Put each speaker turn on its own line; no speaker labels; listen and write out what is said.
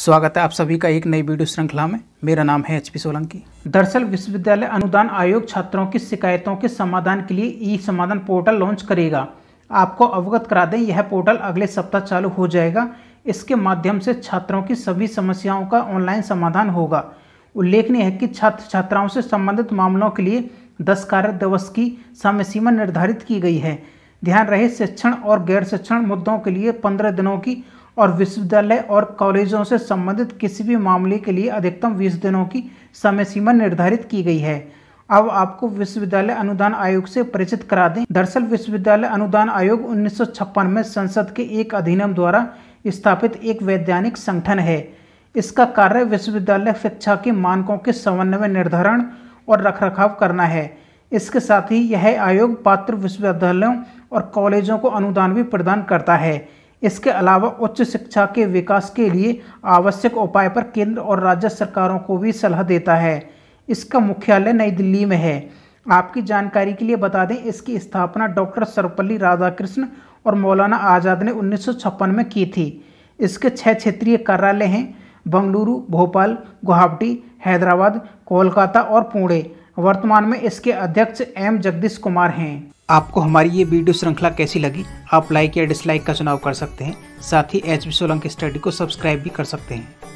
स्वागत है आप सभी का एक नई वीडियो श्रृंखला में मेरा नाम है एचपी सोलंकी दरअसल विश्वविद्यालय अनुदान आयोग छात्रों की शिकायतों के समाधान के लिए ई समाधान पोर्टल लॉन्च करेगा आपको अवगत करा दें यह पोर्टल अगले सप्ताह चालू हो जाएगा इसके माध्यम से छात्रों की सभी समस्याओं का ऑनलाइन समाधान होगा उल्लेखनीय है कि छात्र छात्राओं से संबंधित मामलों के लिए दस कार्य दिवस की समय सीमा निर्धारित की गई है ध्यान रहे शिक्षण और गैर शिक्षण मुद्दों के लिए पंद्रह दिनों की और विश्वविद्यालय और कॉलेजों से संबंधित किसी भी मामले के लिए अधिकतम बीस दिनों की समय सीमा निर्धारित की गई है अब आपको विश्वविद्यालय अनुदान आयोग से परिचित करा दें दरअसल विश्वविद्यालय अनुदान आयोग उन्नीस में संसद के एक अधिनियम द्वारा स्थापित एक वैज्ञानिक संगठन है इसका कार्य विश्वविद्यालय शिक्षा के मानकों के समन्वय निर्धारण और रखरखाव करना है इसके साथ ही यह आयोग पात्र विश्वविद्यालयों और कॉलेजों को अनुदान भी प्रदान करता है इसके अलावा उच्च शिक्षा के विकास के लिए आवश्यक उपाय पर केंद्र और राज्य सरकारों को भी सलाह देता है इसका मुख्यालय नई दिल्ली में है आपकी जानकारी के लिए बता दें इसकी स्थापना डॉक्टर सर्वपल्ली राधाकृष्ण और मौलाना आज़ाद ने उन्नीस में की थी इसके छः क्षेत्रीय कार्यालय हैं बंगलुरु भोपाल गुवाहाटी हैदराबाद कोलकाता और पुणे वर्तमान में इसके अध्यक्ष एम जगदीश कुमार हैं आपको हमारी ये वीडियो श्रृंखला कैसी लगी आप लाइक या डिसलाइक का चुनाव कर सकते हैं साथ ही एच सोलंकी स्टडी को सब्सक्राइब भी कर सकते हैं